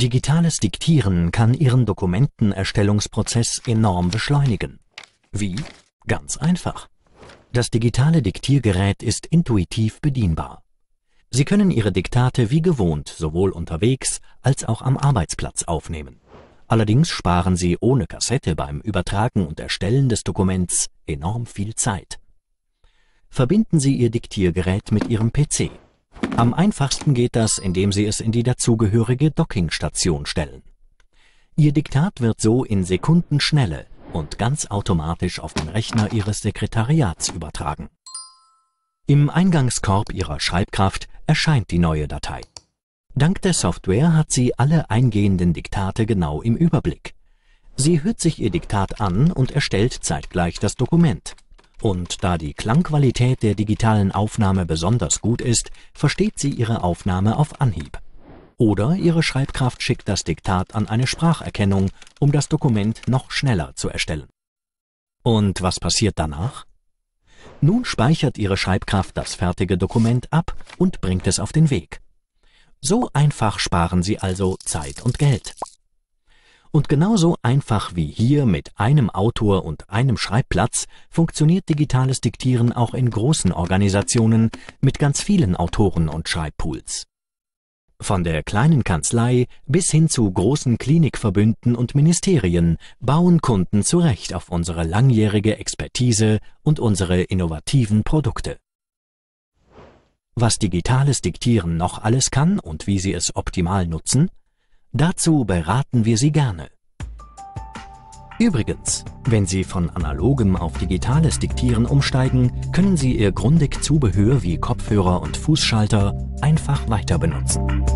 Digitales Diktieren kann Ihren Dokumentenerstellungsprozess enorm beschleunigen. Wie? Ganz einfach. Das digitale Diktiergerät ist intuitiv bedienbar. Sie können Ihre Diktate wie gewohnt sowohl unterwegs als auch am Arbeitsplatz aufnehmen. Allerdings sparen Sie ohne Kassette beim Übertragen und Erstellen des Dokuments enorm viel Zeit. Verbinden Sie Ihr Diktiergerät mit Ihrem PC am einfachsten geht das, indem Sie es in die dazugehörige Dockingstation stellen. Ihr Diktat wird so in Sekundenschnelle und ganz automatisch auf den Rechner Ihres Sekretariats übertragen. Im Eingangskorb Ihrer Schreibkraft erscheint die neue Datei. Dank der Software hat sie alle eingehenden Diktate genau im Überblick. Sie hört sich ihr Diktat an und erstellt zeitgleich das Dokument. Und da die Klangqualität der digitalen Aufnahme besonders gut ist, versteht sie Ihre Aufnahme auf Anhieb. Oder Ihre Schreibkraft schickt das Diktat an eine Spracherkennung, um das Dokument noch schneller zu erstellen. Und was passiert danach? Nun speichert Ihre Schreibkraft das fertige Dokument ab und bringt es auf den Weg. So einfach sparen Sie also Zeit und Geld. Und genauso einfach wie hier mit einem Autor und einem Schreibplatz funktioniert digitales Diktieren auch in großen Organisationen mit ganz vielen Autoren und Schreibpools. Von der kleinen Kanzlei bis hin zu großen Klinikverbünden und Ministerien bauen Kunden zu Recht auf unsere langjährige Expertise und unsere innovativen Produkte. Was digitales Diktieren noch alles kann und wie Sie es optimal nutzen? Dazu beraten wir Sie gerne. Übrigens, wenn Sie von analogem auf digitales Diktieren umsteigen, können Sie Ihr Grundig-Zubehör wie Kopfhörer und Fußschalter einfach weiter benutzen.